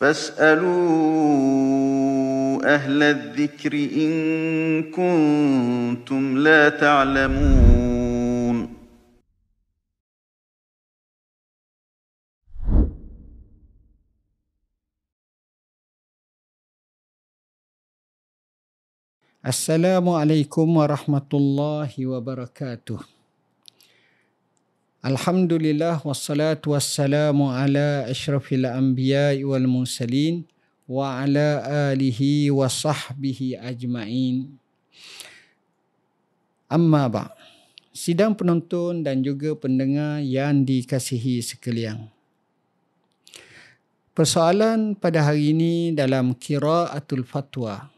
فاسألوا أهل الذكر إن كنتم لا تعلمون السلام عليكم ورحمة الله وبركاته Alhamdulillah wassalatu wassalamu ala ashrafil anbiya wal mursalin wa ala alihi wa sahbihi ajma'in. Amma ba. Sidang penonton dan juga pendengar yang dikasihi sekalian. Persoalan pada hari ini dalam kiraatul fatwa.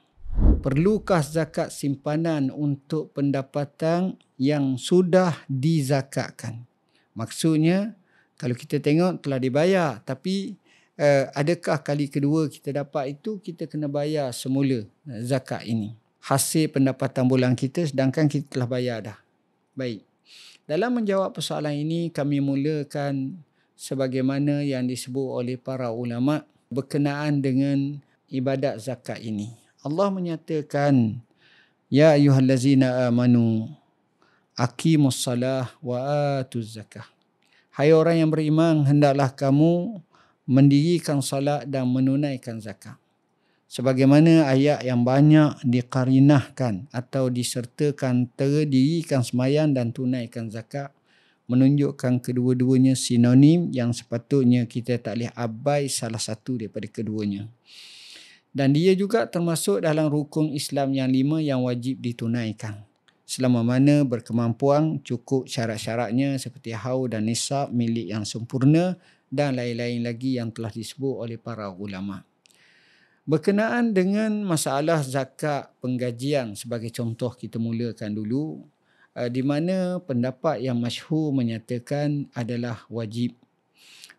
Perlukah zakat simpanan untuk pendapatan yang sudah dizakatkan? Maksudnya kalau kita tengok telah dibayar tapi uh, adakah kali kedua kita dapat itu kita kena bayar semula eh, zakat ini. Hasil pendapatan bulan kita sedangkan kita telah bayar dah. Baik. Dalam menjawab persoalan ini kami mulakan sebagaimana yang disebut oleh para ulama berkenaan dengan ibadat zakat ini. Allah menyatakan ya ayyuhallazina amanu aqimus salah wa atuz zakah. Hai orang yang beriman, hendaklah kamu mendirikan salat dan menunaikan zakat. Sebagaimana ayat yang banyak dikarinahkan atau disertakan terdirikan semayan dan tunaikan zakat menunjukkan kedua-duanya sinonim yang sepatutnya kita tak boleh abai salah satu daripada keduanya. Dan dia juga termasuk dalam rukun Islam yang lima yang wajib ditunaikan selama mana berkemampuan cukup syarat-syaratnya seperti hau dan nisab milik yang sempurna dan lain-lain lagi yang telah disebut oleh para ulama. Berkenaan dengan masalah zakat penggajian sebagai contoh kita mulakan dulu eh, di mana pendapat yang masyhur menyatakan adalah wajib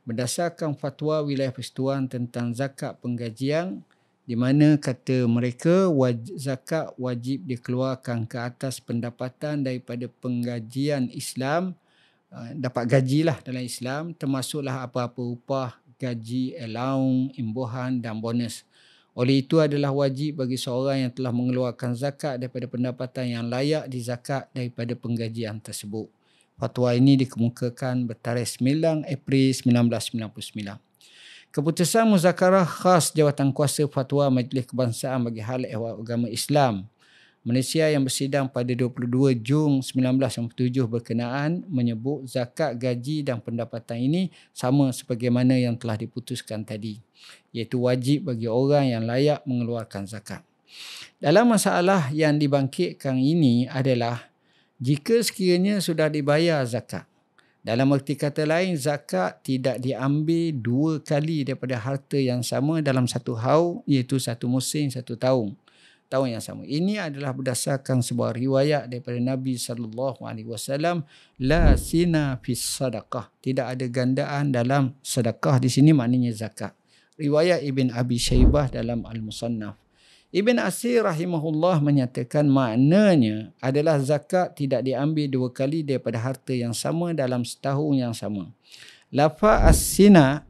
berdasarkan fatwa wilayah persetuan tentang zakat penggajian di mana kata mereka waj- zakat wajib dikeluarkan ke atas pendapatan daripada penggajian Islam uh, dapat gaji lah dalam Islam termasuklah apa-apa upah gaji allowance imbuhan dan bonus oleh itu adalah wajib bagi seorang yang telah mengeluarkan zakat daripada pendapatan yang layak di zakat daripada penggajian tersebut. Fatwa ini dikemukakan bertarikh 9 April 1999. Keputusan muzakarah khas jawatan kuasa fatwa Majlis Kebangsaan bagi Hal Ehwal Agama Islam Malaysia yang bersidang pada 22 Jun 1997 berkenaan menyebut zakat gaji dan pendapatan ini sama sebagaimana yang telah diputuskan tadi iaitu wajib bagi orang yang layak mengeluarkan zakat. Dalam masalah yang dibangkitkan ini adalah jika sekiranya sudah dibayar zakat dalam erti kata lain, zakat tidak diambil dua kali daripada harta yang sama dalam satu hau, iaitu satu musim, satu tahun. Tahun yang sama. Ini adalah berdasarkan sebuah riwayat daripada Nabi SAW. La sina fis sadaqah. Tidak ada gandaan dalam sedekah di sini maknanya zakat. Riwayat Ibn Abi Syaibah dalam Al-Musannaf. Ibn Asir rahimahullah menyatakan maknanya adalah zakat tidak diambil dua kali daripada harta yang sama dalam setahun yang sama. Lafa as-sina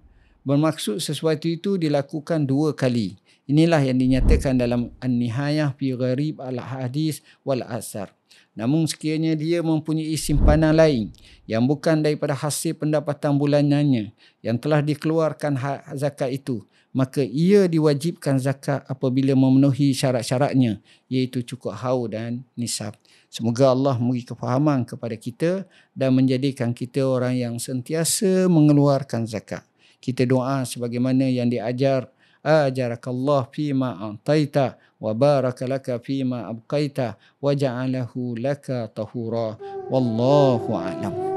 bermaksud sesuatu itu dilakukan dua kali. Inilah yang dinyatakan dalam An-Nihayah fi Gharib al-Hadis wal-Asar. Namun sekiranya dia mempunyai simpanan lain yang bukan daripada hasil pendapatan bulanannya yang telah dikeluarkan hak zakat itu, maka ia diwajibkan zakat apabila memenuhi syarat-syaratnya iaitu cukup haul dan nisab. Semoga Allah memberi kefahaman kepada kita dan menjadikan kita orang yang sentiasa mengeluarkan zakat. Kita doa sebagaimana yang diajar آجرك الله فيما أعطيت وبارك لك فيما أبقيت وجعله لك طهورا والله أعلم